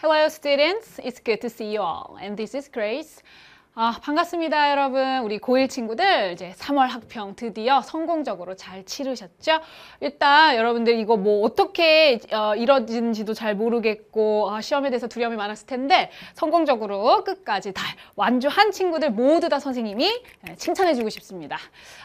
Hello students, it's good to see you all and this is Grace. 아, 반갑습니다, 여러분. 우리 고1 친구들 이제 3월 학평 드디어 성공적으로 잘 치르셨죠? 일단 여러분들 이거 뭐 어떻게 어, 이뤄진지도 잘 모르겠고 아, 시험에 대해서 두려움이 많았을 텐데 성공적으로 끝까지 다 완주한 친구들 모두 다 선생님이 예, 칭찬해주고 싶습니다.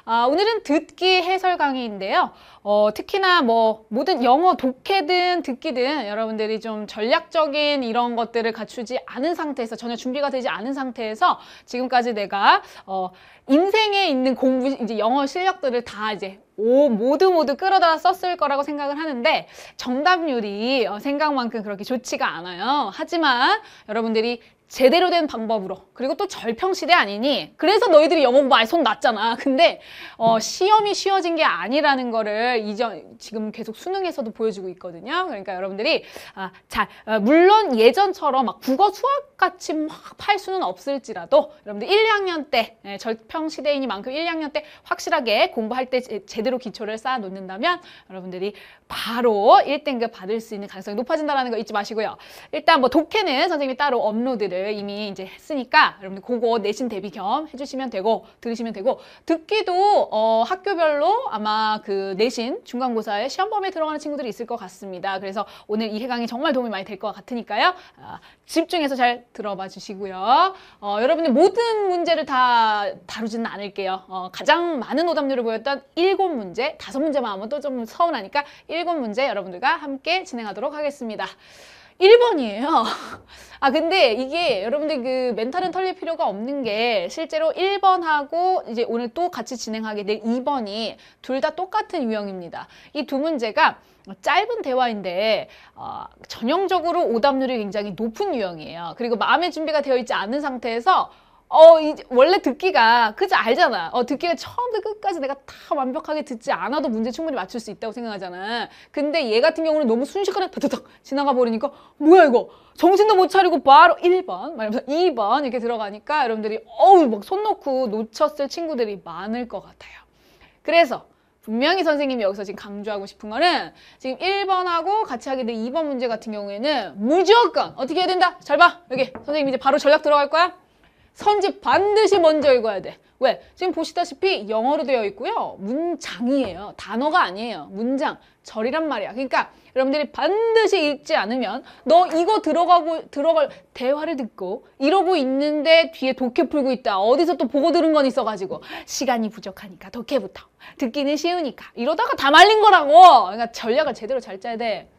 아, 오늘은 듣기 해설 강의인데요. 어, 특히나 뭐 모든 영어 독해든 듣기든 여러분들이 좀 전략적인 이런 것들을 갖추지 않은 상태에서 전혀 준비가 되지 않은 상태에서 지금까지 내가 어, 인생에 있는 공부 이제 영어 실력들을 다 이제 오, 모두 모두 끌어다 썼을 거라고 생각을 하는데 정답률이 어, 생각만큼 그렇게 좋지가 않아요. 하지만 여러분들이 제대로 된 방법으로 그리고 또 절평시대 아니니 그래서 너희들이 영어 공부 아예 손 놨잖아 근데 어, 시험이 쉬워진 게 아니라는 거를 이전 지금 계속 수능에서도 보여주고 있거든요 그러니까 여러분들이 아, 자 어, 물론 예전처럼 막 국어 수학 똑같이 막 팔 수는 없을지라도 여러분들 1, 2학년 때 예, 절평 시대이니만큼 1, 2학년 때 확실하게 공부할 때 제, 대로 기초를 쌓아 놓는다면 여러분들이 바로 1등급 받을 수 있는 가능성이 높아진다는 거 잊지 마시고요. 일단 뭐 독해는 선생님이 따로 업로드를 이미 이제 했으니까 여러분들 그거 내신 대비 겸 해주시면 되고 들으시면 되고 듣기도 어, 학교별로 아마 그 내신 중간고사에 시험 범위에 들어가는 친구들이 있을 것 같습니다. 그래서 오늘 이 해강이 정말 도움이 많이 될 것 같으니까요. 아, 집중해서 잘 들어봐 주시고요. 어, 여러분들 모든 문제를 다 다루지는 않을게요. 어, 가장 많은 오답률을 보였던 일곱 문제 다섯 문제만 하면 또 좀 서운하니까 일곱 문제 여러분들과 함께 진행하도록 하겠습니다. 1번이에요. 아 근데 이게 여러분들 그 멘탈은 털릴 필요가 없는 게 실제로 1번하고 이제 오늘 또 같이 진행하게 될 2번이 둘 다 똑같은 유형입니다. 이 두 문제가 짧은 대화인데 어, 전형적으로 오답률이 굉장히 높은 유형이에요. 그리고 마음의 준비가 되어 있지 않은 상태에서 어, 이제 원래 듣기가, 그지 알잖아. 어, 듣기가 처음부터 끝까지 내가 다 완벽하게 듣지 않아도 문제 충분히 맞출 수 있다고 생각하잖아. 근데 얘 같은 경우는 너무 순식간에 다다닥 지나가 버리니까, 뭐야, 이거. 정신도 못 차리고 바로 1번, 말하면서 2번 이렇게 들어가니까 여러분들이, 어우, 막 손 놓고 놓쳤을 친구들이 많을 것 같아요. 그래서, 분명히 선생님이 여기서 지금 강조하고 싶은 거는 지금 1번하고 같이 하게 된 2번 문제 같은 경우에는 무조건 어떻게 해야 된다? 잘 봐. 여기 선생님 이제 바로 전략 들어갈 거야. 선집 반드시 먼저 읽어야 돼. 왜? 지금 보시다시피 영어로 되어 있고요. 문장이에요. 단어가 아니에요. 문장. 절이란 말이야. 그러니까 여러분들이 반드시 읽지 않으면 너 이거 들어가고 들어갈 대화를 듣고 이러고 있는데 뒤에 독해 풀고 있다. 어디서 또 보고 들은 건 있어가지고 시간이 부족하니까 독해부터 듣기는 쉬우니까 이러다가 다 말린 거라고. 그러니까 전략을 제대로 잘 짜야 돼.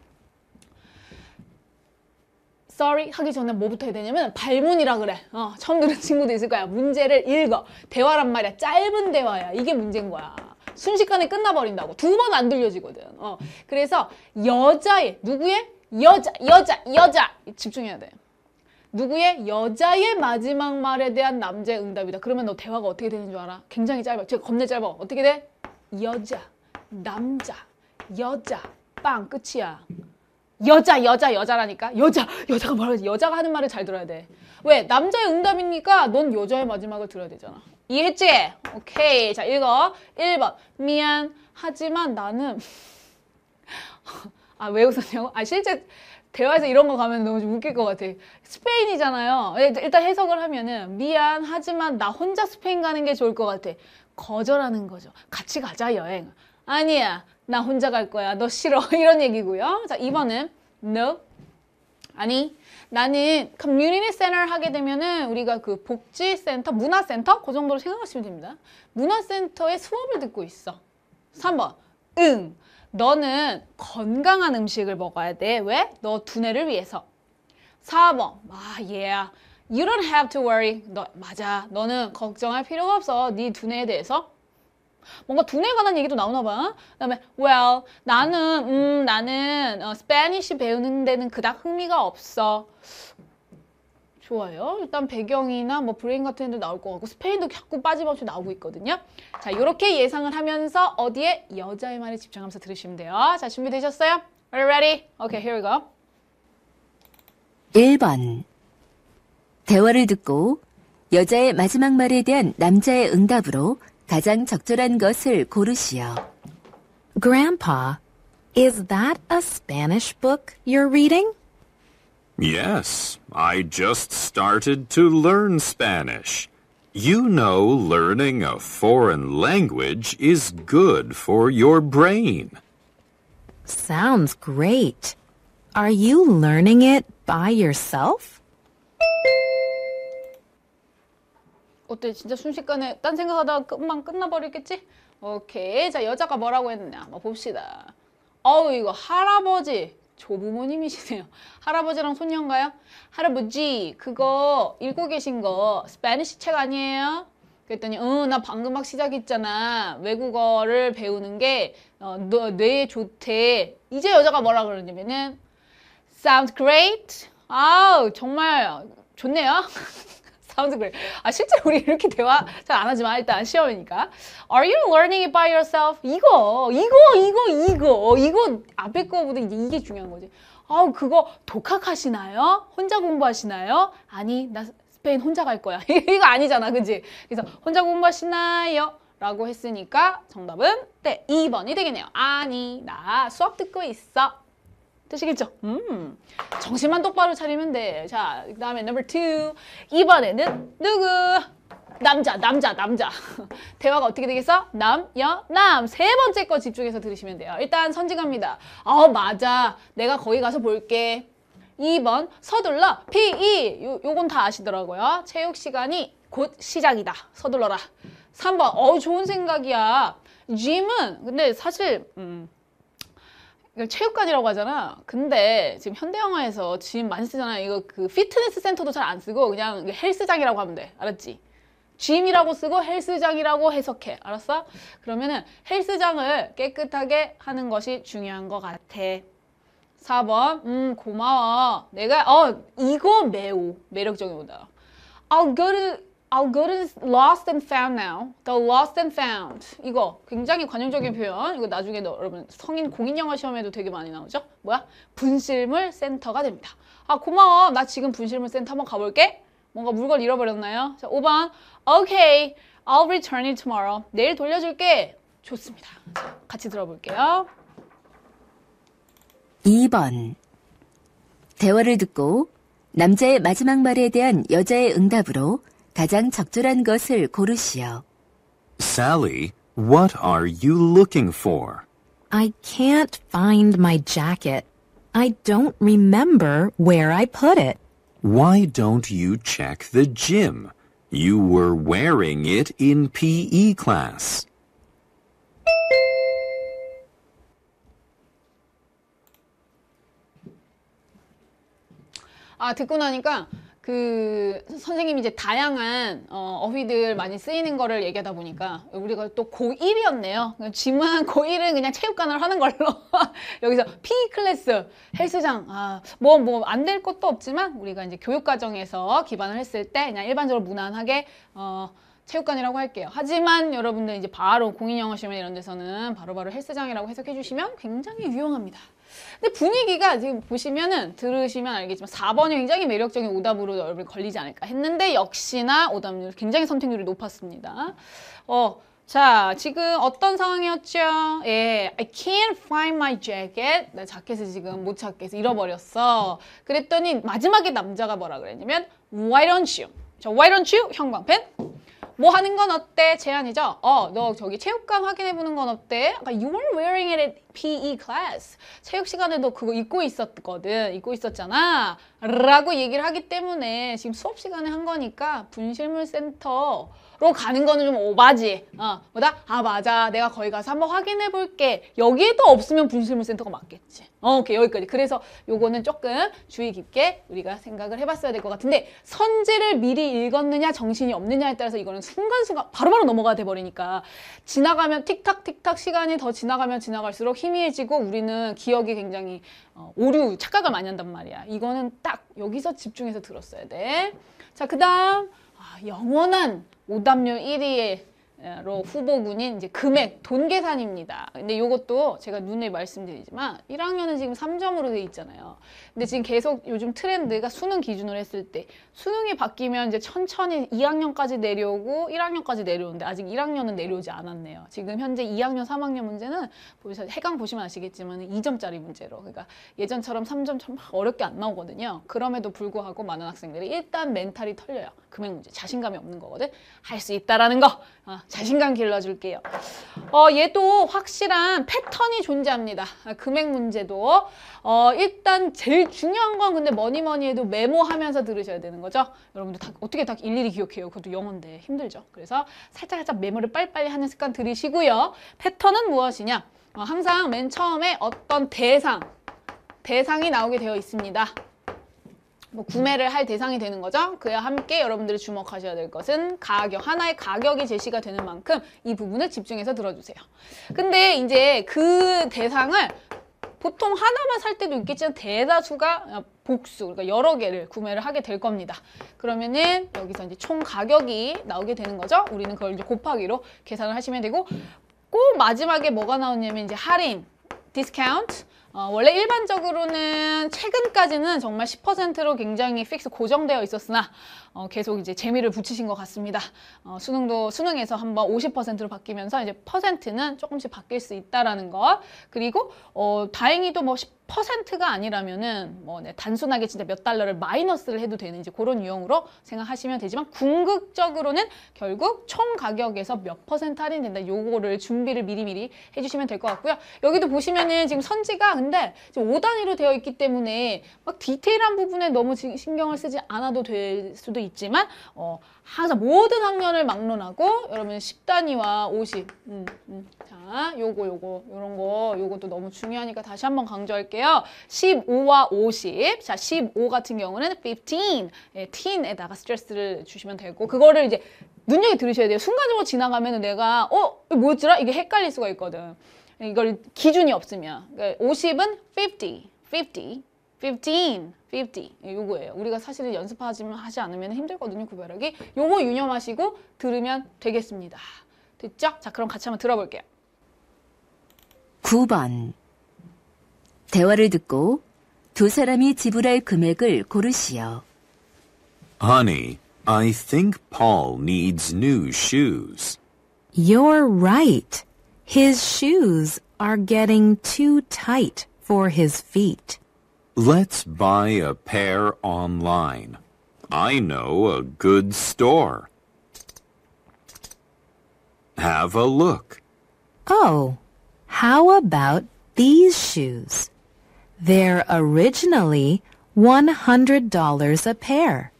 sorry 하기 전에 뭐부터 해야 되냐면 발문이라 그래 어, 처음 들은 친구도 있을 거야 문제를 읽어 대화란 말이야 짧은 대화야 이게 문제인 거야 순식간에 끝나버린다고 두 번 안 들려지거든 어, 그래서 여자의 누구의 여자 여자 여자 집중해야 돼 누구의 여자의 마지막 말에 대한 남자의 응답이다 그러면 너 대화가 어떻게 되는 줄 알아? 굉장히 짧아 제가 겁내 짧아 어떻게 돼? 여자 남자 여자 빵 끝이야 여자 여자 여자라니까 여자 여자가 말하지 여자가 하는 말을 잘 들어야 돼왜 남자의 응답이니까 넌 여자의 마지막을 들어야 되잖아 이해했지? 오케이 자 읽어 1번 미안 하지만 나는 아 왜 웃었냐고? 아 실제 대화에서 이런 거 가면 너무 좀 웃길 것 같아 스페인이잖아요 예, 일단 해석을 하면은 미안 하지만 나 혼자 스페인 가는 게 좋을 것 같아 거절하는 거죠 같이 가자 여행 아니야 나 혼자 갈 거야 너 싫어 이런 얘기고요 자 2번은 no 아니 나는 커뮤니티 센터를 하게 되면은 우리가 그 복지센터 문화센터 그 정도로 생각하시면 됩니다 문화센터의 수업을 듣고 있어 3번 응 너는 건강한 음식을 먹어야 돼 왜? 너 두뇌를 위해서 4번 아 yeah you don't have to worry 너, 맞아 너는 걱정할 필요가 없어 네 두뇌에 대해서 뭔가 두뇌에 관한 얘기도 나오나 봐. 그다음에 well 나는 음 나는 어, 스페니쉬 배우는 데는 그닥 흥미가 없어. 좋아요. 일단 배경이나 뭐 브레인 같은 애도 나올 것 같고 스페인도 자꾸 빠짐없이 나오고 있거든요. 자 이렇게 예상을 하면서 어디에 여자의 말에 집중하면서 들으시면 돼요. 자 준비되셨어요? Are you ready? Okay, here we go. 1번 대화를 듣고 여자의 마지막 말에 대한 남자의 응답으로 가장 적절한 것을 고르시오. Grandpa, is that a Spanish book you're reading? Yes, I just started to learn Spanish. You know learning a foreign language is good for your brain. Sounds great. Are you learning it by yourself? 어때 진짜 순식간에 딴 생각하다가 금방 끝나버리겠지? 오케이 자 여자가 뭐라고 했느냐 한번 봅시다 어우 이거 할아버지 조부모님이시네요 할아버지랑 손녀인가요? 할아버지 그거 읽고 계신 거 스페니쉬 책 아니에요? 그랬더니 응나 방금 막 시작했잖아 외국어를 배우는 게 어, 너, 뇌에 좋대 이제 여자가 뭐라 그러냐면은 sounds great 아우 정말 좋네요 sounds great. 아, 실제 우리 이렇게 대화 잘 안 하지만 일단 시험이니까. Are you learning it by yourself? 이거, 이거, 이거, 이거. 이거 앞에 거보다 이제 이게 중요한 거지. 아우, 그거 독학하시나요? 혼자 공부하시나요? 아니, 나 스페인 혼자 갈 거야. 이거 아니잖아, 그지? 그래서 혼자 공부하시나요? 라고 했으니까 정답은 네, 2번이 되겠네요. 아니, 나 수업 듣고 있어. 되시겠죠? 음. 정신만 똑바로 차리면 돼. 자, 그 다음에 넘버 2. 이번에는 누구? 남자, 남자, 남자. 대화가 어떻게 되겠어? 남, 여, 남. 세 번째 거 집중해서 들으시면 돼요. 일단 선지갑니다. 어, 맞아. 내가 거기 가서 볼게. 2번 서둘러 PE. 요, 요건 다 아시더라고요. 체육 시간이 곧 시작이다. 서둘러라. 3번 어우 좋은 생각이야. 짐은 근데 사실 음, 이걸 체육관이라고 하잖아. 근데 지금 현대 영화에서 짐 많이 쓰잖아. 이거 그 피트니스 센터도 잘 안 쓰고 그냥 헬스장이라고 하면 돼. 알았지? 짐이라고 쓰고 헬스장이라고 해석해. 알았어? 그러면은 헬스장을 깨끗하게 하는 것이 중요한 것 같아. 4번. 음, 고마워. 내가, 어, 이거 매우 매력적이다. I'll go to Our g o o lost and found now. The lost and found. 이거 굉장히 관용적인 표현. 이거 나중에 너, 여러분 성인 공인 영화 시험에도 되게 많이 나오죠? 뭐야? 분실물 센터가 됩니다. 아 고마워. 나 지금 분실물 센터 한번 가볼게. 뭔가 물건 잃어버렸나요? 자, 5번. Okay, I'll return it tomorrow. 내일 돌려줄게. 좋습니다. 자, 같이 들어볼게요. 2번. 대화를 듣고 남자의 마지막 말에 대한 여자의 응답으로 가장 적절한 것을 고르시오. Sally, what are you looking for? I can't find my jacket. I don't remember where I put it. Why don't you check the gym? You were wearing it in PE class. 아, 듣고 나니까 그 선생님이 이제 다양한 어, 어휘들 많이 쓰이는 거를 얘기하다 보니까 우리가 또 고1이었네요. 지만 고1은 그냥 체육관을 하는 걸로 여기서 PE 클래스, 헬스장 아뭐 뭐 안 될 것도 없지만 우리가 이제 교육과정에서 기반을 했을 때 그냥 일반적으로 무난하게 어 체육관이라고 할게요. 하지만 여러분들 이제 바로 공인영어시험 이런 데서는 바로바로 바로 헬스장이라고 해석해 주시면 굉장히 유용합니다. 근데 분위기가 지금 보시면은 들으시면 알겠지만 4번이 굉장히 매력적인 오답으로 여러분 걸리지 않을까 했는데 역시나 오답률 굉장히 선택률이 높았습니다. 어, 자, 지금 어떤 상황이었죠? 예, I can't find my jacket. 나 네, 자켓을 지금 못 찾겠어. 잃어버렸어. 그랬더니 마지막에 남자가 뭐라 그랬냐면 Why don't you? 자, Why don't you? 형광펜. 뭐 하는 건 어때? 제안이죠? 어, 너 저기 체육관 확인해보는 건 어때? 아까 그러니까 you were wearing it at PE class. 체육 시간에 너 그거 입고 있었거든. 입고 있었잖아. 라고 얘기를 하기 때문에 지금 수업 시간에 한 거니까 분실물 센터 로 가는 거는 좀 오바지. 어, 뭐다? 아, 맞아. 내가 거기 가서 한번 확인해 볼게. 여기에 또 없으면 분실물 센터가 맞겠지. 어, 오케이. 여기까지. 그래서 요거는 조금 주의 깊게 우리가 생각을 해봤어야 될 것 같은데 선지를 미리 읽었느냐 정신이 없느냐에 따라서 이거는 순간순간 바로바로 넘어가 돼버리니까 지나가면 틱탁틱탁 시간이 더 지나가면 지나갈수록 희미해지고 우리는 기억이 굉장히 어, 오류, 착각을 많이 한단 말이야. 이거는 딱 여기서 집중해서 들었어야 돼. 자, 그 다음 영원한 오답률 1위의 로 후보군인 이제 금액, 돈 계산입니다. 근데 이것도 제가 눈에 말씀드리지만 1학년은 지금 3점으로 돼 있잖아요. 근데 지금 계속 요즘 트렌드가 수능 기준으로 했을 때 수능이 바뀌면 이제 천천히 2학년까지 내려오고 1학년까지 내려오는데 아직 1학년은 내려오지 않았네요. 지금 현재 2학년, 3학년 문제는 보이세요 해강 보시면 아시겠지만 2점짜리 문제로 그러니까 예전처럼 3점 막 어렵게 안 나오거든요. 그럼에도 불구하고 많은 학생들이 일단 멘탈이 털려요. 금액 문제 자신감이 없는 거거든. 할 수 있다라는 거. 아, 자신감 길러줄게요. 어, 얘도 확실한 패턴이 존재합니다. 아, 금액 문제도. 어, 일단 제일 중요한 건 근데 뭐니 뭐니 해도 메모하면서 들으셔야 되는 거죠. 여러분들 다, 어떻게 다 일일이 기억해요. 그것도 영어인데 힘들죠. 그래서 살짝 살짝 메모를 빨리빨리 하는 습관 들이시고요. 패턴은 무엇이냐? 어, 항상 맨 처음에 어떤 대상, 대상이 나오게 되어 있습니다. 뭐 구매를 할 대상이 되는 거죠. 그와 함께 여러분들이 주목하셔야 될 것은 가격, 하나의 가격이 제시가 되는 만큼 이 부분을 집중해서 들어주세요. 근데 이제 그 대상을 보통 하나만 살 때도 있겠지만 대다수가 복수, 그러니까 여러 개를 구매를 하게 될 겁니다. 그러면은 여기서 이제 총 가격이 나오게 되는 거죠. 우리는 그걸 이제 곱하기로 계산을 하시면 되고 꼭 마지막에 뭐가 나오냐면 이제 할인, 디스카운트, 어, 원래 일반적으로는 최근까지는 정말 10%로 굉장히 픽스 고정되어 있었으나 어, 계속 이제 재미를 붙이신 것 같습니다. 어, 수능도 수능에서 한번 50%로 바뀌면서 이제 퍼센트는 조금씩 바뀔 수 있다라는 것 그리고 어, 다행히도 뭐 10, 퍼센트가 아니라면은 뭐 네, 단순하게 진짜 몇 달러를 마이너스를 해도 되는 지제 그런 유형으로 생각하시면 되지만 궁극적으로는 결국 총 가격에서 몇 퍼센트 할인된다 요거를 준비를 미리미리 해주시면 될 것 같고요 여기도 보시면은 지금 선지가 근데 지금 5단위로 되어 있기 때문에 막 디테일한 부분에 너무 신경을 쓰지 않아도 될 수도 있지만 어, 항상 모든 학년을 막론하고 여러분 10단위와 50. 음, 음. 자, 요거 요거 요런 거 요것도 너무 중요하니까 다시 한번 강조할게요. 15와 50. 자, 15 같은 경우는 15. 예, t e 에다가 스트레스를 주시면 되고 그거를 이제 눈여겨 들으셔야 돼요. 순간적으로 지나가면 내가 어, 뭐였더라? 이게 헷갈릴 수가 있거든. 이걸 기준이 없으면. 그러니까 50은 50. 50. 15, 50 요거예요. 우리가 사실은 연습하지 만 하지 않으면 힘들거든요. 구별하기. 요거 유념하시고 들으면 되겠습니다. 됐죠? 자 그럼 같이 한번 들어볼게요. 9번 대화를 듣고 두 사람이 지불할 금액을 고르시오. Honey, I think Paul needs new shoes. You're right. His shoes are getting too tight for his feet. Let's buy a pair online. I know a good store. Have a look. Oh, how about these shoes? They're originally $100 a pair,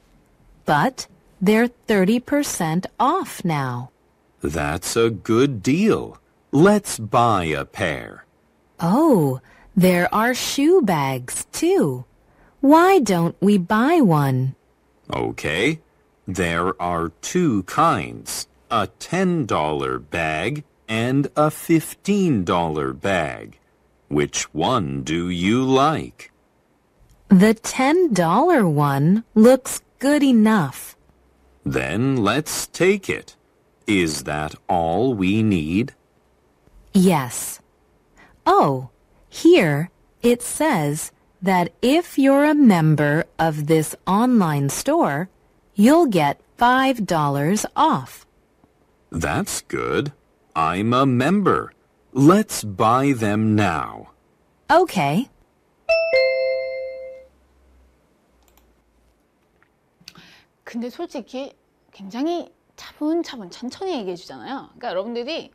but they're 30% off now. That's a good deal. Let's buy a pair. Oh, there are shoe bags, too. Why don't we buy one? Okay. There are two kinds, a $10 bag and a $15 bag. Which one do you like? The $10 one looks good enough. Then let's take it. Is that all we need? Yes. Oh, here it says that if you're a member of this online store, you'll get $5 off. That's good. I'm a member. Let's buy them now. Okay. 근데 솔직히 굉장히 차분차분 천천히 얘기해 주잖아요. 그러니까 여러분들이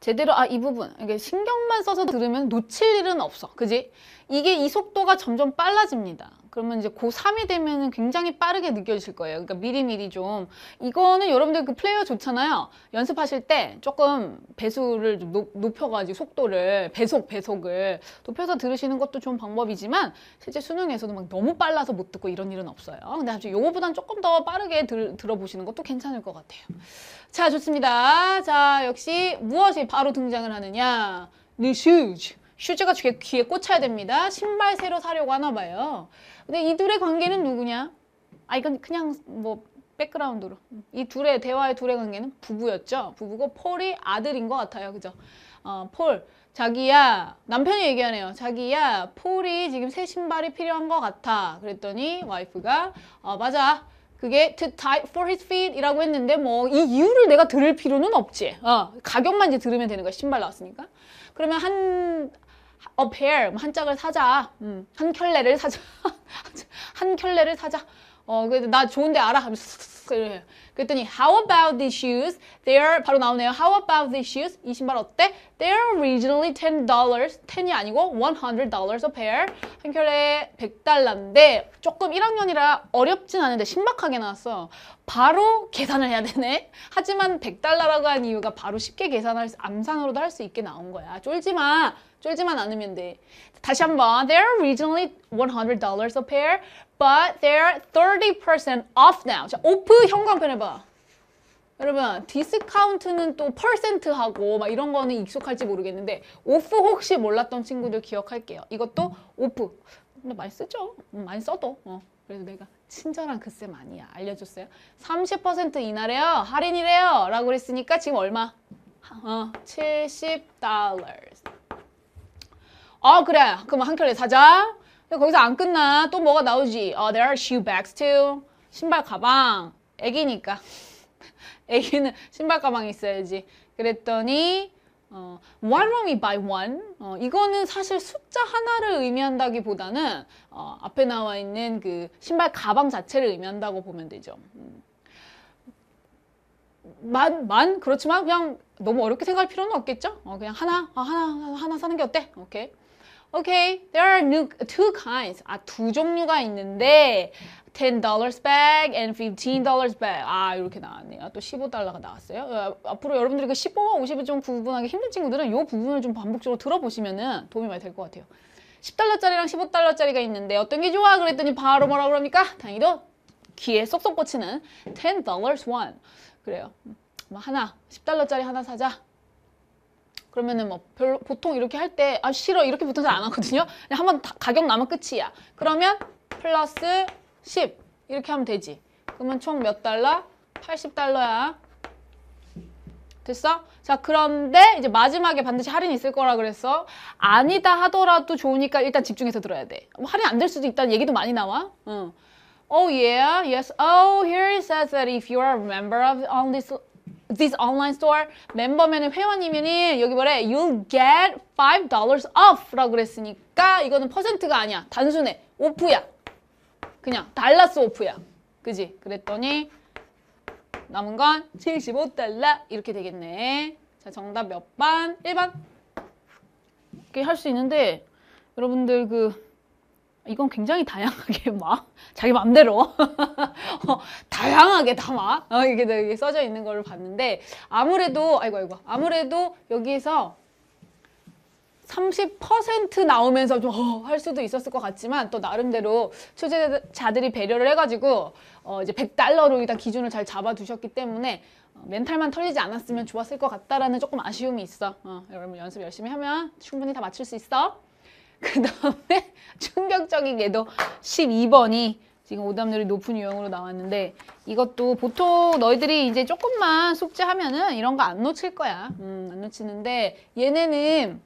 제대로 아 이 부분 이게 신경만 써서 들으면 놓칠 일은 없어 그지? 이게 이 속도가 점점 빨라집니다 그러면 이제 고3이 되면은 굉장히 빠르게 느껴질 거예요. 그러니까 미리미리 좀 이거는 여러분들 그 플레이어 좋잖아요. 연습하실 때 조금 배수를 좀 높, 여가지고 속도를 배속 배속을 높여서 들으시는 것도 좋은 방법이지만 실제 수능에서도 막 너무 빨라서 못 듣고 이런 일은 없어요. 근데 사실 요거보단 조금 더 빠르게 들, 들어보시는 것도 괜찮을 것 같아요. 자 좋습니다. 자 역시 무엇이 바로 등장을 하느냐? 리슈즈 슈즈가 귀에, 귀에 꽂혀야 됩니다. 신발 새로 사려고 하나 봐요. 근데 이 둘의 관계는 누구냐? 아 이건 그냥 뭐 백그라운드로 이 둘의 대화의 둘의 관계는 부부였죠. 부부고 폴이 아들인 것 같아요. 그죠? 어, 폴 자기야 남편이 얘기하네요. 자기야 폴이 지금 새 신발이 필요한 것 같아. 그랬더니 와이프가 어, 맞아. 그게 to tie for his feet 이라고 했는데 뭐 이 이유를 내가 들을 필요는 없지. 어, 가격만 이제 들으면 되는 거야. 신발 나왔으니까. 그러면 한 어, a pair 뭐 한 짝을 사자 음, 한 켤레를 사자 한 켤레를 사자 어, 그래도 나 좋은데 알아 하면서 이래 그랬더니 how about these shoes? They're 바로 나오네요. how about these shoes? 이 신발 어때? They're originally ten dollars. ten이 아니고 one hundred dollars a pair. 한 켤레 에백 달러인데 조금 1학년이라 어렵진 않은데 신박하게 나왔어. 바로 계산을 해야 되네. 하지만 백달러라고한 이유가 바로 쉽게 계산할 수, 암산으로도 할 수 있게 나온 거야. 쫄지 마. 쫄지만 않으면 돼. 다시 한번. They're originally $100 a pair, but they're 30% off now. 자, o f 형광펜 해봐. 여러분, 디스카운트는 또 퍼센트하고 막 이런 거는 익숙할지 모르겠는데 오프 혹시 몰랐던 친구들 기억할게요. 이것도 오프. 근데 많이 쓰죠. 음, 많이 써도. 어. 그래서 내가 친절한 그쌤 아니야. 알려줬어요. 30% 이나래요. 할인이래요. 라고 그랬으니까 지금 얼마? 어, 70달러. 아 그래 그럼 한 켤레 사자 거기서 안 끝나 또 뭐가 나오지 어, There are shoe bags too 신발 가방 애기니까 애기는 신발 가방이 있어야지 그랬더니 어, Why don't w b y one? 어, 이거는 사실 숫자 하나를 의미한다기보다는 어, 앞에 나와 있는 그 신발 가방 자체를 의미한다고 보면 되죠 음. 만, 만? 그렇지만 그냥 너무 어렵게 생각할 필요는 없겠죠? 어, 그냥 하나, 아, 하나, 하나 사는 게 어때? 오케이. Okay, there are new, two kinds. 아, 두 종류가 있는데 $10 bag and $15 bag. 아, 이렇게 나왔네요. 또 15달러가 나왔어요. 어, 앞으로 여러분들이 그1 0번 50을 좀 구분하기 힘든 친구들은 이 부분을 좀 반복적으로 들어보시면 도움이 많이 될 것 같아요. 10달러짜리랑 15달러짜리가 있는데 어떤 게 좋아? 그랬더니 바로 뭐라 그럽니까? 당연히도 귀에 쏙쏙 꽂히는 $10 one. 그래요. 음, 뭐 하나, 10달러짜리 하나 사자. 그러면은 뭐 별로 보통 이렇게 할 때 아 싫어 이렇게 붙어서 안 하거든요. 그냥 한번 가격 나면 끝이야. 그러면 플러스 10 이렇게 하면 되지. 그러면 총 몇 달러? 80달러야. 됐어? 자 그런데 이제 마지막에 반드시 할인이 있을 거라 그랬어. 아니다 하더라도 좋으니까 일단 집중해서 들어야 돼. 뭐 할인 안 될 수도 있다는 얘기도 많이 나와. 응. Oh yeah, yes. Oh, here it says that if you are a member of on this this online store 멤버면은 회원이면은 여기 뭐래 you'll get five dollars off 라고 그랬으니까 이거는 퍼센트가 아니야 단순해 오프야 그냥 달러스 오프야 그지 그랬더니 남은 건 75달러 이렇게 되겠네 자 정답 몇 번? 1번 이렇게 할 수 있는데 여러분들 그 이건 굉장히 다양하게 막 자기 맘대로 어, 다양하게 다막 어, 이게 여기 써져 있는 걸 봤는데 아무래도 아이고 아이고 아무래도 여기서 30% 나오면서 좀할 어, 수도 있었을 것 같지만 또 나름대로 초재자들이 배려를 해가지고 어, 이제 100달러로 일단 기준을 잘 잡아두셨기 때문에 어, 멘탈만 털리지 않았으면 좋았을 것 같다라는 조금 아쉬움이 있어. 어, 여러분 연습 열심히 하면 충분히 다 맞출 수 있어. 그 다음에 충격적인 게도 12번이 지금 오답률이 높은 유형으로 나왔는데 이것도 보통 너희들이 이제 조금만 숙제하면은 이런 거 안 놓칠 거야. 음, 안 놓치는데 얘네는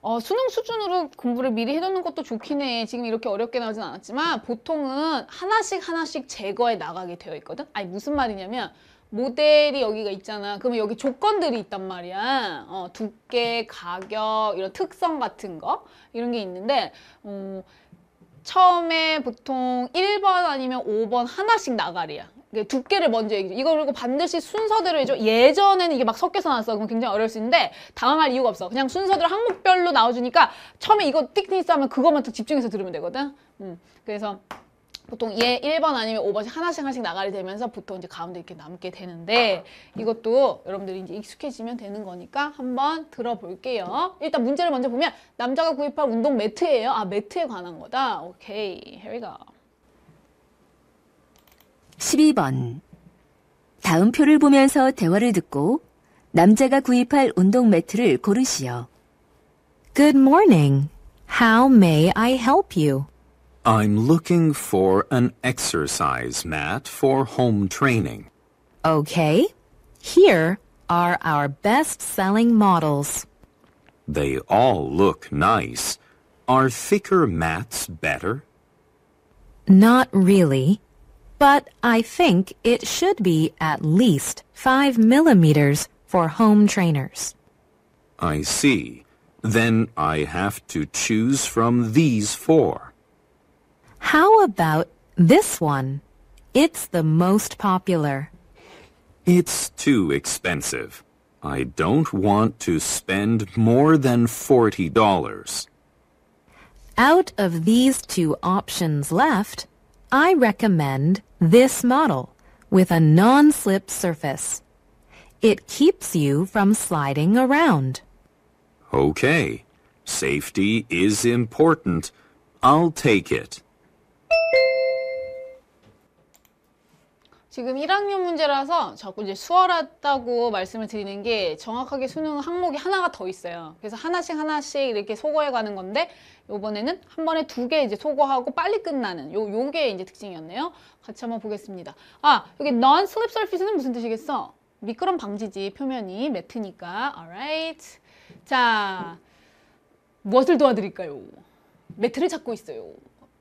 어, 수능 수준으로 공부를 미리 해놓는 것도 좋긴 해. 지금 이렇게 어렵게 나오진 않았지만 보통은 하나씩 하나씩 제거해 나가게 되어 있거든. 아니 무슨 말이냐면 모델이 여기가 있잖아. 그러면 여기 조건들이 있단 말이야. 어, 두께, 가격, 이런 특성 같은 거 이런 게 있는데 어, 처음에 보통 1번 아니면 5번 하나씩 나가리야. 두께를 먼저 얘기해. 이거 그리고 반드시 순서대로 해줘. 예전에는 이게 막 섞여서 나왔어. 그럼 굉장히 어려울 수 있는데 당황할 이유가 없어. 그냥 순서대로 항목별로 나와주니까 처음에 이거 띡띡 하면 그것만 더 집중해서 들으면 되거든. 음, 그래서 보통 얘 1번 아니면 5번씩 하나씩 하나씩 나가게 되면서 보통 이제 가운데 이렇게 남게 되는데 아. 이것도 여러분들이 이제 익숙해지면 되는 거니까 한번 들어볼게요. 일단 문제를 먼저 보면 남자가 구입할 운동 매트예요. 아 매트에 관한 거다. 오케이. Here we go. 12번 다음 표를 보면서 대화를 듣고 남자가 구입할 운동 매트를 고르시오. Good morning. How may I help you? I'm looking for an exercise mat for home training. Okay. Here are our best-selling models. They all look nice. Are thicker mats better? Not really, but I think it should be at least 5 millimeters for home trainers. I see. Then I have to choose from these four. How about this one? It's the most popular. It's too expensive. I don't want to spend more than $40. Out of these two options left, I recommend this model with a non-slip surface. It keeps you from sliding around. Okay. Safety is important. I'll take it. 지금 1학년 문제라서 자꾸 이제 수월하다고 말씀을 드리는 게 정확하게 수능 항목이 하나가 더 있어요. 그래서 하나씩 하나씩 이렇게 소거해 가는 건데 요번에는 한 번에 두 개 이제 소거하고 빨리 끝나는 요 요게 이제 특징이었네요. 같이 한번 보겠습니다. 아, 여기 non slip surface는 무슨 뜻이겠어? 미끄럼 방지지 표면이 매트니까. alright. 자. 무엇을 도와드릴까요? 매트를 찾고 있어요.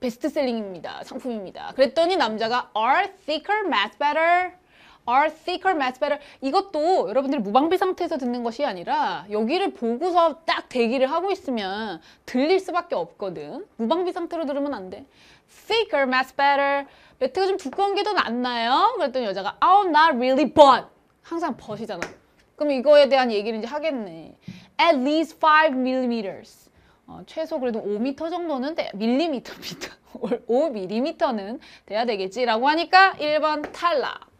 베스트셀링입니다. 상품입니다. 그랬더니 남자가 Are thicker mass better? Are thicker mass better? 이것도 여러분들 무방비 상태에서 듣는 것이 아니라 여기를 보고서 딱 대기를 하고 있으면 들릴 수밖에 없거든. 무방비 상태로 들으면 안 돼. Thicker mass better. 매트가 좀 두꺼운 게 더 낫나요? 그랬더니 여자가 Oh, not really, but. 항상 but이잖아. 그럼 이거에 대한 얘기를 이제 하겠네. At least 5 millimeters. 어, 최소 그래도 5미터 정도는 돼, 밀리미터 미터 5mm는 돼야 되겠지라고 하니까 1번 탈락.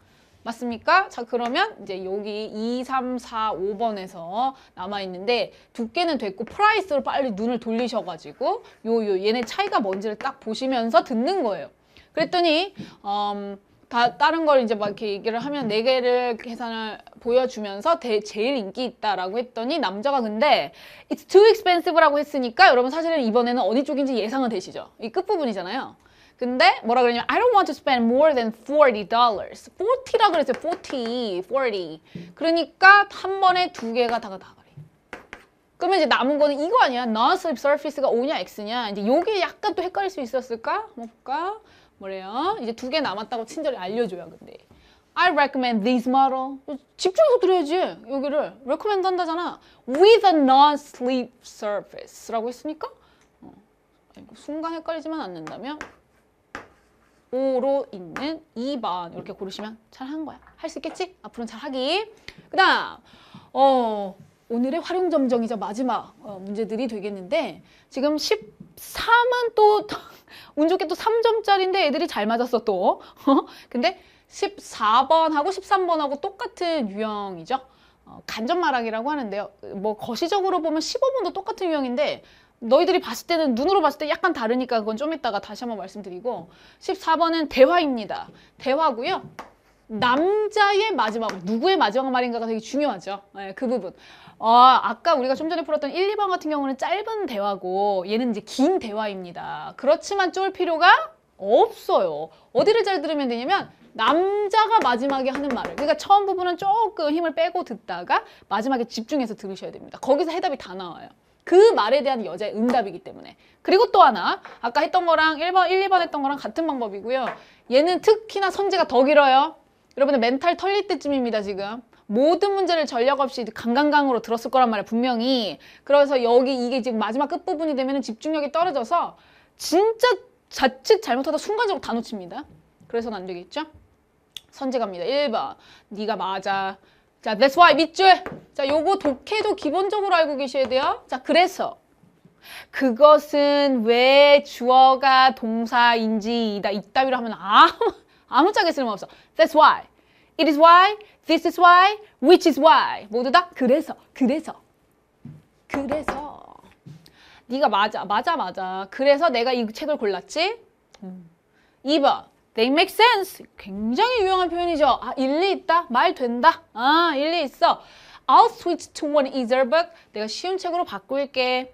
맞습니까? 자 그러면 이제 여기 2, 3, 4, 5번에서 남아있는데 두께는 됐고 프라이스로 빨리 눈을 돌리셔가지고 요, 요 얘네 차이가 뭔지를 딱 보시면서 듣는 거예요. 그랬더니 음, 다, 다른 걸 이제 막 이렇게 얘기를 하면 네 개를 계산을 보여주면서 대, 제일 인기 있다라고 했더니 남자가 근데 it's too expensive라고 했으니까 여러분 사실은 이번에는 어디 쪽인지 예상은 되시죠? 이 끝부분이잖아요. 근데 뭐라 그러냐면 I don't want to spend more than $40. 40라 그랬어요. 40, 40. 그러니까 한 번에 두 개가 다가 다가 그러면 이제 남은 거는 이거 아니야? non-slip surface가 O냐 X냐? 이제 요게 약간 또 헷갈릴 수 있었을까? 뭘까? 뭐래요? 이제 두 개 남았다고 친절히 알려줘요, 근데. I recommend t h e s model. 집중해서 들어야지, 여기를. recommend 한다잖아. With a non-sleep surface 라고 했으니까 어, 순간 헷갈리지만 않는다면 오로 있는 2번 이렇게 고르시면 잘 한 거야. 할 수 있겠지? 앞으로는 잘 하기. 그 다음 어 오늘의 활용점정이자 마지막 어, 문제들이 되겠는데 지금 13은 또 운 좋게 또 3점짜리인데 애들이 잘 맞았어 또 어? 근데 14번하고 13번하고 똑같은 유형이죠 어, 간접마락이라고 하는데요 뭐 거시적으로 보면 15번도 똑같은 유형인데 너희들이 봤을 때는 눈으로 봤을 때 약간 다르니까 그건 좀 이따가 다시 한번 말씀드리고 14번은 대화입니다 대화고요 남자의 마지막 누구의 마지막 말인가가 되게 중요하죠 네, 그 부분 어, 아까 우리가 좀 전에 풀었던 1, 2번 같은 경우는 짧은 대화고 얘는 이제 긴 대화입니다. 그렇지만 쫄 필요가 없어요. 어디를 잘 들으면 되냐면 남자가 마지막에 하는 말을 그러니까 처음 부분은 조금 힘을 빼고 듣다가 마지막에 집중해서 들으셔야 됩니다. 거기서 해답이 다 나와요. 그 말에 대한 여자의 응답이기 때문에 그리고 또 하나 아까 했던 거랑 1번, 1, 2번 했던 거랑 같은 방법이고요 얘는 특히나 선제가 더 길어요 여러분의 멘탈 털릴 때쯤입니다 지금 모든 문제를 전략 없이 강강강으로 들었을 거란 말이야 분명히 그래서 여기 이게 지금 마지막 끝부분이 되면 집중력이 떨어져서 진짜 자칫 잘못하다 순간적으로 다 놓칩니다 그래서는 안 되겠죠? 선제 갑니다 1번 네가 맞아 자 that's why 밑줄 자 요거 독해도 기본적으로 알고 계셔야 돼요 자 그래서 그것은 왜 주어가 동사인지이다 이따위로 하면 아무 아무짝에 쓸모없어 that's why It is why, this is why, which is why 모두 다 그래서, 그래서, 그래서 네가 맞아, 맞아, 맞아 그래서 내가 이 책을 골랐지? 음. 2번 They make sense. 굉장히 유용한 표현이죠. 아, 일리 있다. 말 된다. 아, 일리 있어. I'll switch to one easier book. 내가 쉬운 책으로 바꿀게.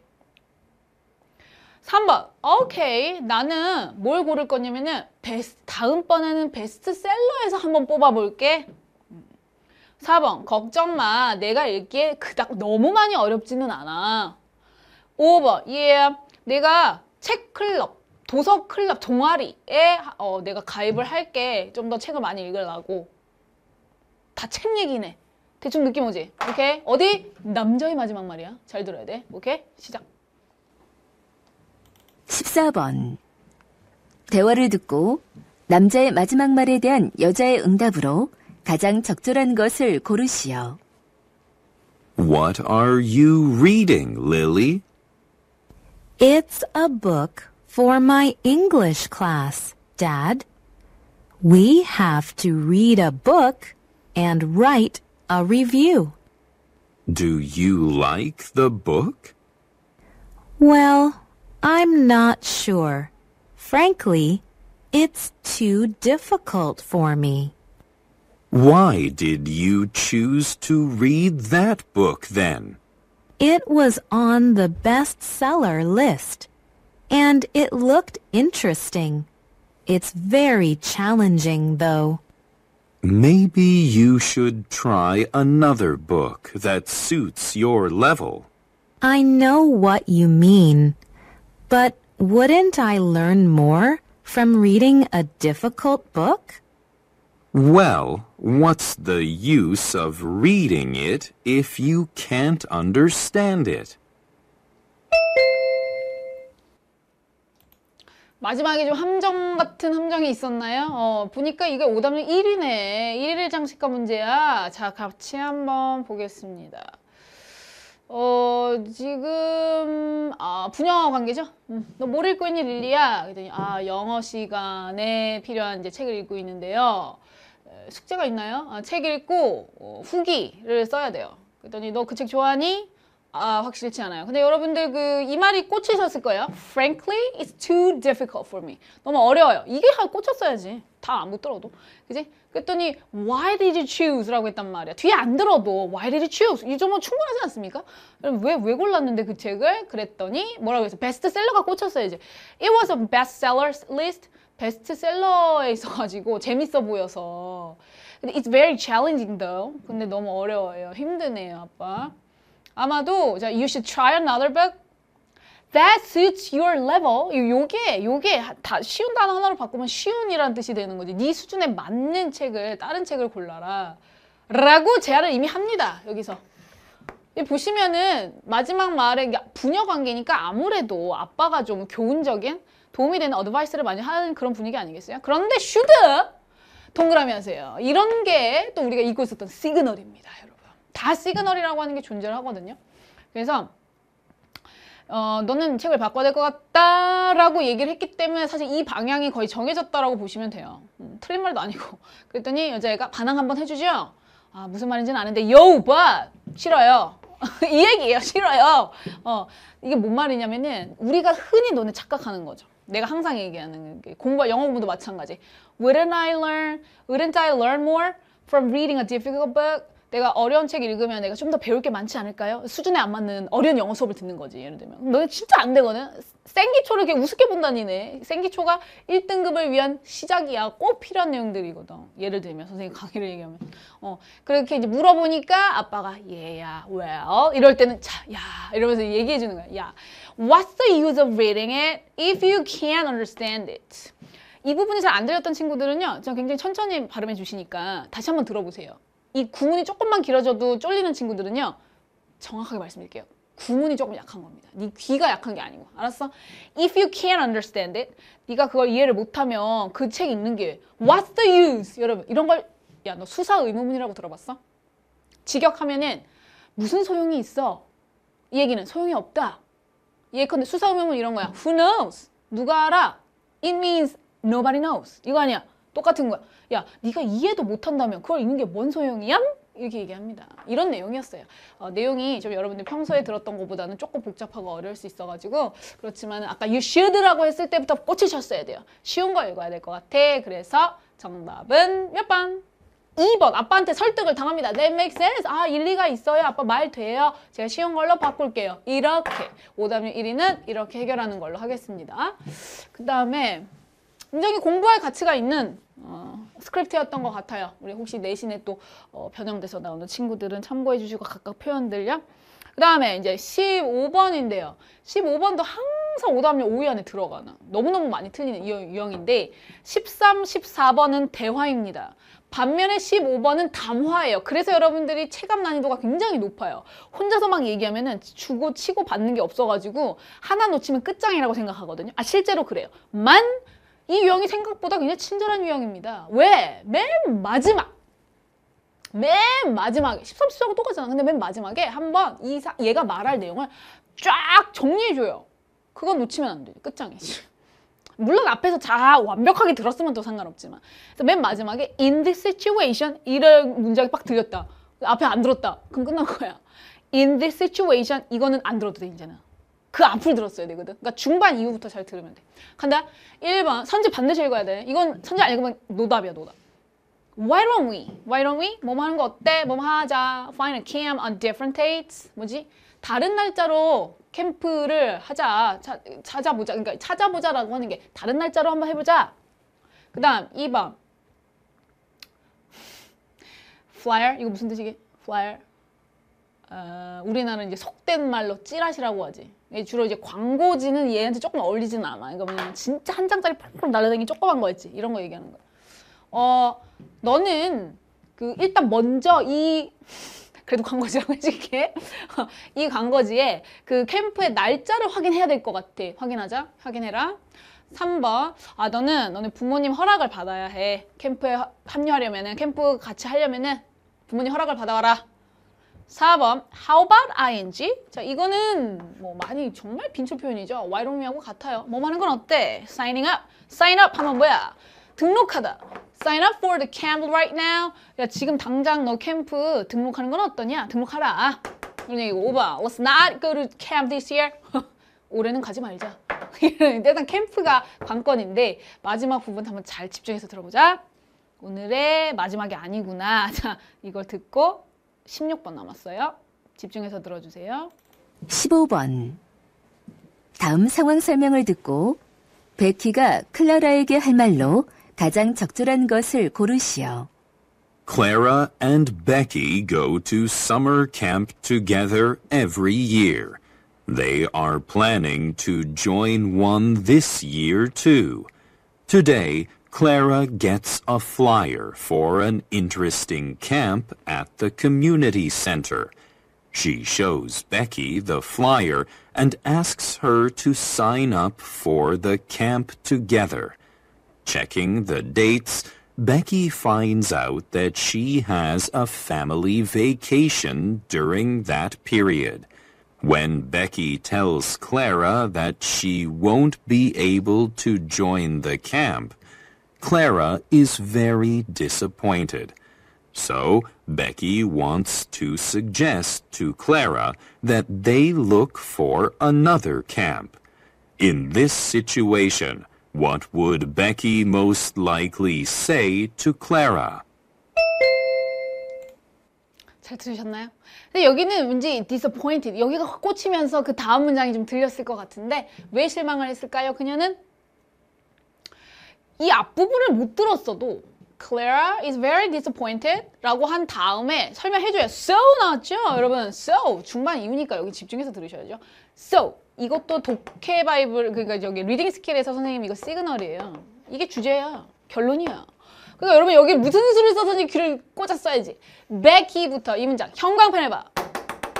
3번 오케이 나는 뭘 고를 거냐면은 베스, 다음번에는 베스트셀러에서 한번 뽑아볼게 4번 걱정 마 내가 읽기에 그닥 너무 많이 어렵지는 않아 5번 예 yeah. 내가 책 클럽 도서 클럽 동아리에 어, 내가 가입을 할게 좀 더 책을 많이 읽으려고 다 책 얘기네 대충 느낌 오지? 오케이 어디? 남자의 마지막 말이야 잘 들어야 돼 오케이 시작 14번. 대화를 듣고 남자의 마지막 말에 대한 여자의 응답으로 가장 적절한 것을 고르시오. What are you reading, Lily? It's a book for my English class, Dad. We have to read a book and write a review. Do you like the book? Well, I'm not sure. Frankly, it's too difficult for me. Why did you choose to read that book then? It was on the bestseller list, and it looked interesting. It's very challenging, though. Maybe you should try another book that suits your level. I know what you mean. But wouldn't I learn more from reading a difficult book? Well, what's the use of reading it if you can't understand it? 마지막에 좀 함정 같은 함정이 있었나요? 어, 보니까 이게 오답률 1위네. 1일 장식과 문제야. 자, 같이 한번 보겠습니다. 어 지금 아 분야 관계죠? 음, 너뭘 읽고 있니 릴리야? 그랬더니 아 영어 시간에 필요한 이제 책을 읽고 있는데요. 숙제가 있나요? 아, 책 읽고 어, 후기를 써야 돼요. 그랬더니 너 그 책 좋아하니? 아, 확실치 않아요. 근데 여러분들 그 이 말이 꽂히셨을 거예요. Frankly, it's too difficult for me. 너무 어려워요. 이게 꽂혔어야지. 다안 붙더라도. 그지? 그랬더니 why did you choose? 라고 했단 말이야. 뒤에 안 들어도 why did you choose? 이 점은 충분하지 않습니까? 왜, 왜 골랐는데 그 책을? 그랬더니 뭐라고 했어? 베스트셀러가 꽂혔어야지. It was a bestseller list. 베스트셀러에 있어가지고 재밌어 보여서. 근데 it's very challenging though. 근데 너무 어려워요. 힘드네요, 아빠. 아마도 자, you should try another book that suits your level. 요게 요게 다 쉬운 단어 하나로 바꾸면 쉬운이라는 뜻이 되는 거지. 네 수준에 맞는 책을 다른 책을 골라라. 라고 제안을 이미 합니다. 여기서. 보시면은 마지막 말에 분녀 관계니까 아무래도 아빠가 좀 교훈적인 도움이 되는 어드바이스를 많이 하는 그런 분위기 아니겠어요? 그런데 슈드 동그라미 하세요. 이런 게 또 우리가 읽고 있었던 시그널입니다. 여러분. 다 시그널이라고 하는 게 존재를 하거든요. 그래서 어, 너는 책을 바꿔야 될 것 같다라고 얘기를 했기 때문에 사실 이 방향이 거의 정해졌다라고 보시면 돼요. 음, 틀린 말도 아니고. 그랬더니 여자애가 반항 한번 해주죠. 아 무슨 말인지는 아는데 yo but 싫어요. 이 얘기예요. 싫어요. 어, 이게 뭔 말이냐면은 우리가 흔히 너네 착각하는 거죠. 내가 항상 얘기하는 게 공부 영어 공부도 마찬가지. Wouldn't I learn? Wouldn't I learn more from reading a difficult book? 내가 어려운 책 읽으면 내가 좀 더 배울 게 많지 않을까요? 수준에 안 맞는 어려운 영어 수업을 듣는 거지 예를 들면 너 진짜 안 되거든? 생기초를 이렇게 우습게 본다니네 생기초가 1등급을 위한 시작이야 꼭 필요한 내용들이거든 예를 들면 선생님 강의를 얘기하면 어 그렇게 이제 물어보니까 아빠가 얘야 yeah, well 이럴 때는 자야 이러면서 얘기해 주는 거야 야 What's the use of reading it if you can't understand it? 이 부분이 잘 안 들렸던 친구들은요 저 굉장히 천천히 발음해 주시니까 다시 한번 들어보세요 이 구문이 조금만 길어져도 쫄리는 친구들은요. 정확하게 말씀드릴게요. 구문이 조금 약한 겁니다. 네 귀가 약한 게 아니고. 알았어? If you can't understand it, 네가 그걸 이해를 못하면 그 책 읽는 게 What's the use? 여러분 이런 걸 야 너 수사 의무문이라고 들어봤어? 직역하면은 무슨 소용이 있어? 이 얘기는 소용이 없다. 예컨대 수사 의무문 이런 거야. Who knows? 누가 알아? It means nobody knows. 이거 아니야. 똑같은 거야. 야 네가 이해도 못한다면 그걸 읽는 게 뭔 소용이야? 이렇게 얘기합니다. 이런 내용이었어요. 어, 내용이 좀 여러분들 평소에 들었던 것보다는 조금 복잡하고 어려울 수 있어가지고 그렇지만 아까 you should라고 했을 때부터 꽂히셨어야 돼요. 쉬운 거 읽어야 될 것 같아. 그래서 정답은 몇 번? 2번 아빠한테 설득을 당합니다. That makes sense. 아 일리가 있어요. 아빠 말 돼요. 제가 쉬운 걸로 바꿀게요. 이렇게 오답률 1위는 이렇게 해결하는 걸로 하겠습니다. 그 다음에 굉장히 공부할 가치가 있는 어, 스크립트였던 것 같아요. 우리 혹시 내신에 또 어, 변형돼서 나오는 친구들은 참고해 주시고 각각 표현들요. 그 다음에 이제 15번인데요. 15번도 항상 오답률 5위 안에 들어가는 너무너무 많이 틀리는 유형인데 13, 14번은 대화입니다. 반면에 15번은 담화예요. 그래서 여러분들이 체감 난이도가 굉장히 높아요. 혼자서 막 얘기하면 은 주고 치고 받는 게 없어가지고 하나 놓치면 끝장이라고 생각하거든요. 아 실제로 그래요. 만이 유형이 생각보다 굉장히 친절한 유형입니다. 왜? 맨 마지막! 맨 마지막에 13, 14하고 똑같잖아. 근데 맨 마지막에 한 번 이 사, 얘가 말할 내용을 쫙 정리해줘요. 그건 놓치면 안 돼요. 끝장이지. 물론 앞에서 자 완벽하게 들었으면 또 상관없지만 그래서 맨 마지막에 in this situation 이런 문장이 빡 들렸다. 앞에 안 들었다. 그럼 끝난 거야. in this situation 이거는 안 들어도 돼 이제는. 그 앞을 들었어야 되거든. 그러니까 중반 이후부터 잘 들으면 돼. 간다. 1번. 선지 반드시 읽어야 돼. 이건 선지 안 읽으면 노답이야, 노답. Why don't we? Why don't we? 뭐뭐 하는 거 어때? 뭐뭐 하자. Find a camp on different dates. 뭐지? 다른 날짜로 캠프를 하자. 차, 찾아보자. 그러니까 찾아보자라고 하는 게 다른 날짜로 한번 해보자. 그 다음 2번. flyer. 이거 무슨 뜻이게? flyer. 어, 우리나라는 이제 속된 말로 찌라시라고 하지. 예, 주로 이제 광고지는 얘한테 조금 어울리진 않아. 이거 그러니까 뭐냐 진짜 한 장짜리 펑펑 날라다니는 조그만 거였지. 이런 거 얘기하는 거야. 어, 너는 그 일단 먼저 이 그래도 광고지라고 해줄게. 이 광고지에 그 캠프의 날짜를 확인해야 될 것 같아. 확인하자. 확인해라. 3번. 아, 너는, 너는 부모님 허락을 받아야 해. 캠프에 합류하려면은, 캠프 같이 하려면은 부모님 허락을 받아와라. 4번 how about ing? 자 이거는 뭐 많이 정말 빈초 표현이죠. why don't we하고 같아요. 뭐 하는 건 어때? signing up. sign up 하면 뭐야? 등록하다. sign up for the camp right now. 야 지금 당장 너 캠프 등록하는 건 어떠냐? 등록하라. 그런 얘기고 5번 let's not go to camp this year. 올해는 가지 말자. 일단 캠프가 관건인데 마지막 부분 한번 잘 집중해서 들어보자. 오늘의 마지막이 아니구나. 자 이걸 듣고 16번 남았어요. 집중해서 들어주세요. 15번. 다음 상황 설명을 듣고 베키가 클라라에게 할 말로 가장 적절한 것을 고르시오. Clara and Becky go to summer camp together every year. They are planning to join one this year too. Today, Clara gets a flyer for an interesting camp at the community center. She shows Becky the flyer and asks her to sign up for the camp together. Checking the dates, Becky finds out that she has a family vacation during that period. When Becky tells Clara that she won't be able to join the camp, Clara is very disappointed. So Becky wants to suggest to Clara that they look for another camp. In this situation, what would Becky most likely say to Clara? 잘 들으셨나요? 근데 여기는 문제 disappointed 여기가 꽂히면서 그 다음 문장이 좀 들렸을 것 같은데 왜 실망을 했을까요? 그녀는 이 앞부분을 못 들었어도 Clara is very disappointed 라고 한 다음에 설명해줘야 so 나왔죠? 여러분 so 중반 이유니까 여기 집중해서 들으셔야죠 so 이것도 독해 바이블 그러니까 저기 리딩 스킬에서 선생님 이거 시그널이에요 이게 주제야 결론이야 그러니까 여러분 여기 무슨 수를 써서지 귀를 꽂았어야지 Becky부터 이 문장 형광펜을 봐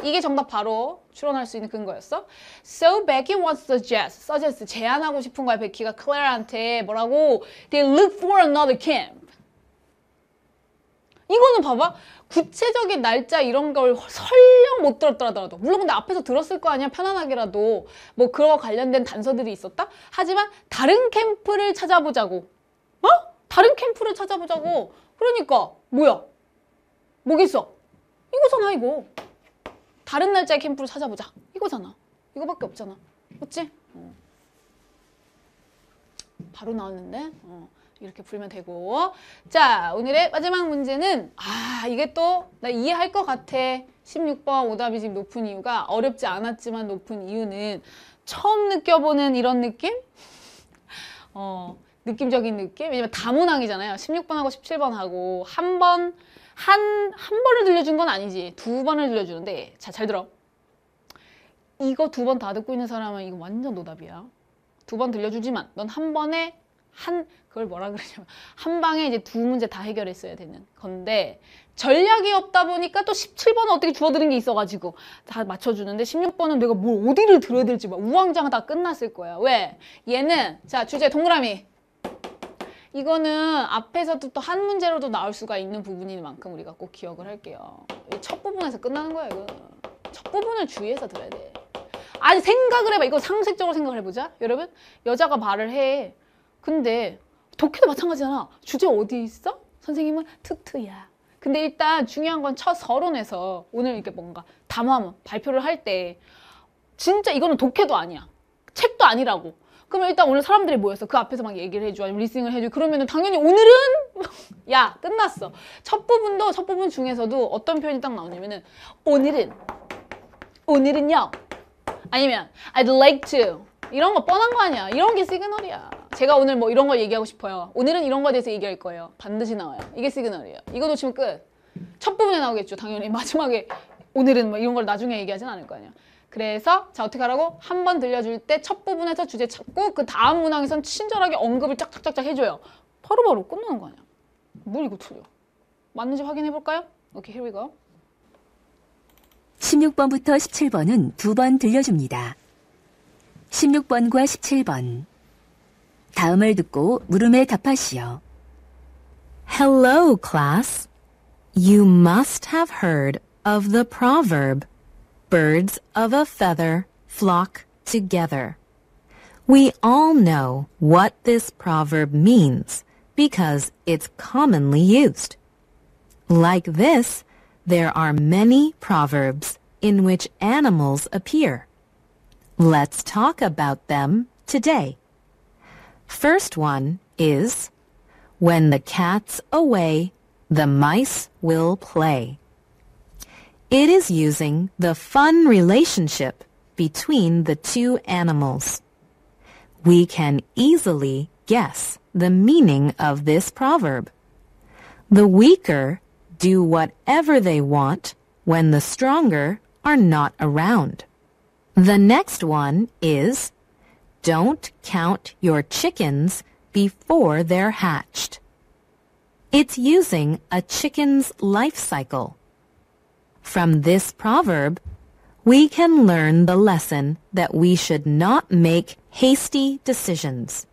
이게 정답 바로 추론할 수 있는 근거였어. So Becky wants to suggest, suggest 제안하고 싶은 거야 베키가 클레어한테 뭐라고? They look for another camp. 이거는 봐봐 구체적인 날짜 이런 걸 설령 못 들었더라도 물론 근데 앞에서 들었을 거 아니야 편안하게라도 뭐 그거 관련된 단서들이 있었다 하지만 다른 캠프를 찾아보자고 어? 다른 캠프를 찾아보자고 그러니까 뭐야 뭐겠어 이거잖아 이거 다른 날짜에 캠프를 찾아보자 이거잖아 이거밖에 없잖아 그치? 어. 바로 나왔는데 어. 이렇게 풀면 되고 자 오늘의 마지막 문제는 아 이게 또 나 이해할 것 같아 16번 오답이 지금 높은 이유가 어렵지 않았지만 높은 이유는 처음 느껴보는 이런 느낌? 어 느낌적인 느낌? 왜냐면 다문항이잖아요 16번하고 17번하고 한번 한, 한 번을 들려준 건 아니지. 두 번을 들려주는데, 자, 잘 들어. 이거 두 번 다 듣고 있는 사람은 이거 완전 노답이야. 두 번 들려주지만, 넌 한 번에 한, 그걸 뭐라 그러냐면, 한 방에 이제 두 문제 다 해결했어야 되는 건데, 전략이 없다 보니까 또 17번은 어떻게 주어드린게 있어가지고, 다 맞춰주는데, 16번은 내가 뭘 어디를 들어야 될지 막 우왕좌왕 다 끝났을 거야. 왜? 얘는, 자, 주제 동그라미. 이거는 앞에서도 또 한 문제로도 나올 수가 있는 부분인 만큼 우리가 꼭 기억을 할게요. 첫 부분에서 끝나는 거야, 이거첫 부분을 주의해서 들어야 돼. 아니, 생각을 해봐. 이거 상식적으로 생각을 해보자. 여러분, 여자가 말을 해. 근데 독해도 마찬가지잖아. 주제 어디 있어? 선생님은 특트야. 근데 일단 중요한 건 첫 서론에서 오늘 이렇게 뭔가 담화 발표를 할 때 진짜 이거는 독해도 아니야. 책도 아니라고. 그러면 일단 오늘 사람들이 모여서 그 앞에서 막 얘기를 해줘 아니면 리스닝을 해줘 그러면은 당연히 오늘은 야 끝났어 첫 부분도 첫 부분 중에서도 어떤 표현이 딱 나오냐면은 오늘은 오늘은요 아니면 I'd like to 이런 거 뻔한 거 아니야 이런 게 시그널이야 제가 오늘 뭐 이런 걸 얘기하고 싶어요 오늘은 이런 거에 대해서 얘기할 거예요 반드시 나와요 이게 시그널이에요 이거 놓치면 끝첫 부분에 나오겠죠 당연히 마지막에 오늘은 뭐 이런 걸 나중에 얘기하진 않을 거 아니야 그래서 자 어떻게 하라고? 한 번 들려줄 때 첫 부분에서 주제 찾고 그 다음 문항에선 친절하게 언급을 짝짝짝짝 해줘요. 바로바로 끝나는 거 아니야. 뭘 이거 틀려. 맞는지 확인해볼까요? 오케이, here we go. 16번부터 17번은 두 번 들려줍니다. 16번과 17번. 다음을 듣고 물음에 답하시오. Hello, class. You must have heard of the proverb. Birds of a feather flock together. We all know what this proverb means because it's commonly used. Like this, there are many proverbs in which animals appear. Let's talk about them today. First one is, When the cat's away, the mice will play. It is using the fun relationship between the two animals. We can easily guess the meaning of this proverb. The weaker do whatever they want when the stronger are not around. The next one is don't count your chickens before they're hatched. It's using a chicken's life cycle. From this proverb, we can learn the lesson that we should not make hasty decisions.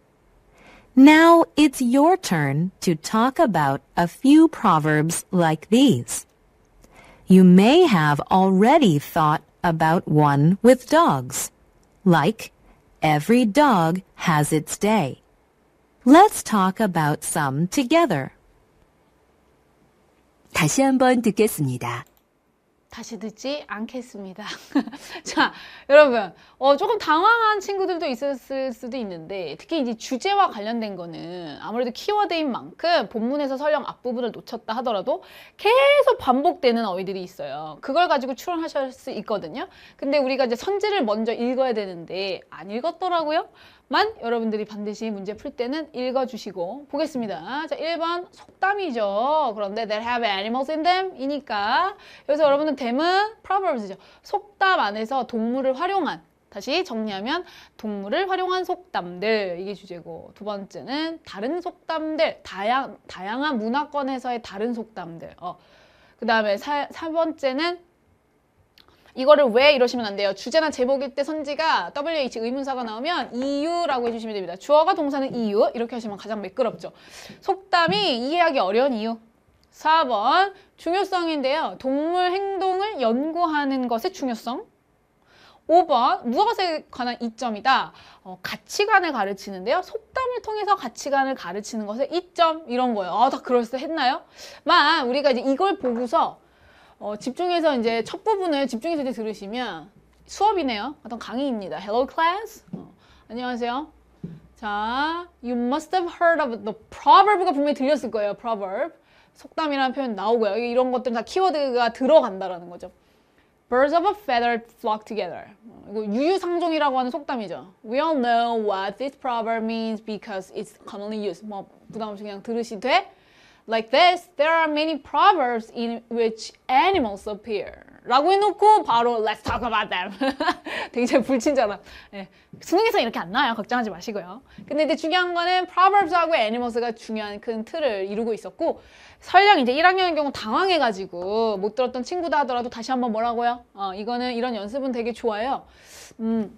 Now it's your turn to talk about a few proverbs like these. You may have already thought about one with dogs, like every dog has its day. Let's talk about some together. 다시 한번 듣겠습니다. 다시 듣지 않겠습니다. 자, 여러분, 어, 조금 당황한 친구들도 있었을 수도 있는데, 특히 이제 주제와 관련된 거는 아무래도 키워드인 만큼 본문에서 설령 앞부분을 놓쳤다 하더라도 계속 반복되는 어휘들이 있어요. 그걸 가지고 추론하실 수 있거든요. 근데 우리가 이제 선지를 먼저 읽어야 되는데, 안 읽었더라고요. 만 여러분들이 반드시 문제 풀 때는 읽어주시고 보겠습니다. 자, 1번 속담이죠. 그런데 that have animals in them 이니까 여기서 여러분들 them은 proverbs죠. 속담 안에서 동물을 활용한 다시 정리하면 동물을 활용한 속담들 이게 주제고 두 번째는 다른 속담들 다양, 다양한 문화권에서의 다른 속담들 어. 그 다음에 사, 번째는 이거를 왜 이러시면 안 돼요. 주제나 제목일 때 선지가 WH 의문사가 나오면 이유라고 해주시면 됩니다. 주어가 동사는 이유 이렇게 하시면 가장 매끄럽죠. 속담이 이해하기 어려운 이유. 4번 중요성인데요. 동물 행동을 연구하는 것의 중요성. 5번 무엇에 관한 이점이다. 어, 가치관을 가르치는데요. 속담을 통해서 가치관을 가르치는 것의 이점 이런 거예요. 아, 다 그럴싸했나요? 만 우리가 이제 이걸 보고서 어, 집중해서 이제 첫 부분을 집중해서 이제 들으시면 수업이네요. 어떤 강의입니다. Hello class. 어, 안녕하세요. 자, you must have heard of the proverb가 분명히 들렸을 거예요. proverb. 속담이라는 표현 나오고요. 이런 것들은 다 키워드가 들어간다라는 거죠. Birds of a feather flock together. 이거 유유상종이라고 하는 속담이죠. We all know what this proverb means because it's commonly used. 뭐 부담 없이 그냥 들으시되 Like this, there are many proverbs in which animals appear. 라고 해놓고 바로 let's talk about them. 굉장히 불친절한. 네. 예, 수능에서 이렇게 안 나와요. 걱정하지 마시고요. 근데 이제 중요한 거는 proverbs하고 animals가 중요한 큰 틀을 이루고 있었고 설령 이제 1학년의 경우 당황해가지고 못 들었던 친구다 하더라도 다시 한번 뭐라고요? 어, 이거는 이런 연습은 되게 좋아요. 음.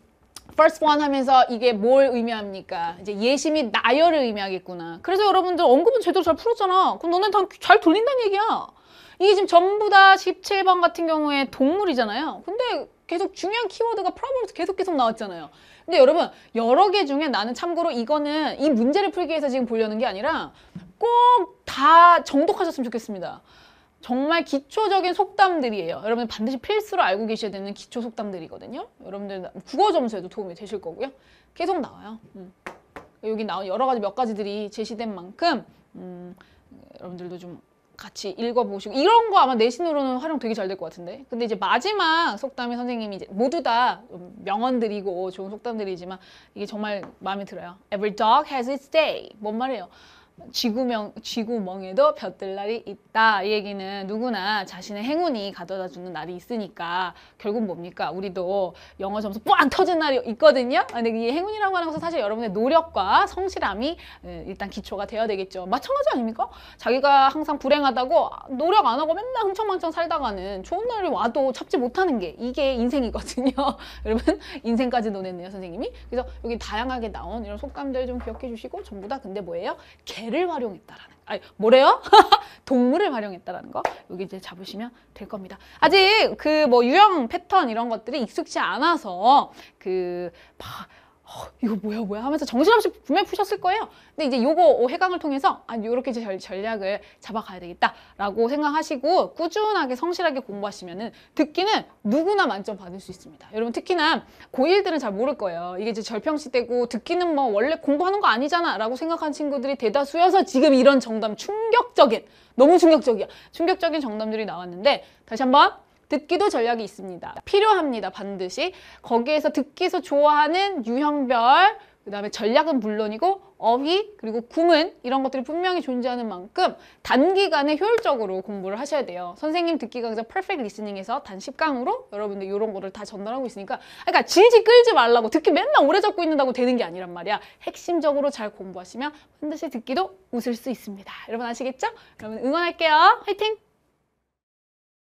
first one 하면서 이게 뭘 의미합니까? 이제 예심이 나열을 의미하겠구나. 그래서 여러분들 언급은 제대로 잘 풀었잖아. 그럼 너네 다 잘 돌린다는 얘기야. 이게 지금 전부 다 17번 같은 경우에 동물이잖아요. 근데 계속 중요한 키워드가 프로브에서 계속 계속 나왔잖아요. 근데 여러분 여러 개 중에 나는 참고로 이거는 이 문제를 풀기 위해서 지금 보려는 게 아니라 꼭 다 정독하셨으면 좋겠습니다. 정말 기초적인 속담들이에요. 여러분 반드시 필수로 알고 계셔야 되는 기초 속담들이거든요. 여러분들 국어 점수에도 도움이 되실 거고요. 계속 나와요. 음. 여기 나온 여러 가지 몇 가지들이 제시된 만큼 음, 여러분들도 좀 같이 읽어보시고 이런 거 아마 내신으로는 활용 되게 잘 될 것 같은데 근데 이제 마지막 속담이 선생님이 이제 모두 다 명언들이고 좋은 속담들이지만 이게 정말 마음에 들어요 Every dog has its day 뭔 말이에요 지구명지구멍에도 볕들 날이 있다. 이 얘기는 누구나 자신의 행운이 가져다 주는 날이 있으니까 결국 뭡니까? 우리도 영어 점수 빵 터진 날이 있거든요. 아, 근데 이 행운이라고 하는 것은 사실 여러분의 노력과 성실함이 예, 일단 기초가 되어야 되겠죠. 마찬가지 아닙니까? 자기가 항상 불행하다고 노력 안 하고 맨날 흥청망청 살다가는 좋은 날이 와도 잡지 못하는 게 이게 인생이거든요. 여러분 인생까지 논냈네요 선생님이. 그래서 여기 다양하게 나온 이런 속감들 좀 기억해 주시고 전부 다 근데 뭐예요? 개 개를 활용했다라는 아니 뭐래요? 동물을 활용했다라는 거 여기 이제 잡으시면 될 겁니다. 아직 그 뭐 유형 패턴 이런 것들이 익숙치 않아서 그막 어, 이거 뭐야 뭐야 하면서 정신없이 분명히 푸셨을 거예요. 근데 이제 요거 해강을 통해서 아 요렇게 이제 전, 전략을 잡아가야 되겠다라고 생각하시고 꾸준하게 성실하게 공부하시면은 듣기는 누구나 만점 받을 수 있습니다. 여러분 특히나 고1들은 잘 모를 거예요. 이게 이제 절평시대고 듣기는 뭐 원래 공부하는 거 아니잖아 라고 생각한 친구들이 대다수여서 지금 이런 정답 충격적인 너무 충격적이야. 충격적인 정답들이 나왔는데 다시 한번 듣기도 전략이 있습니다. 필요합니다. 반드시. 거기에서 듣기에서 좋아하는 유형별 그 다음에 전략은 물론이고 어휘 그리고 구문 이런 것들이 분명히 존재하는 만큼 단기간에 효율적으로 공부를 하셔야 돼요. 선생님 듣기 강좌 퍼펙트 리스닝에서 단 10강으로 여러분들 이런 거를 다 전달하고 있으니까 그러니까 질질 끌지 말라고 듣기 맨날 오래 잡고 있는다고 되는 게 아니란 말이야. 핵심적으로 잘 공부하시면 반드시 듣기도 웃을 수 있습니다. 여러분 아시겠죠? 여러분 응원할게요. 화이팅!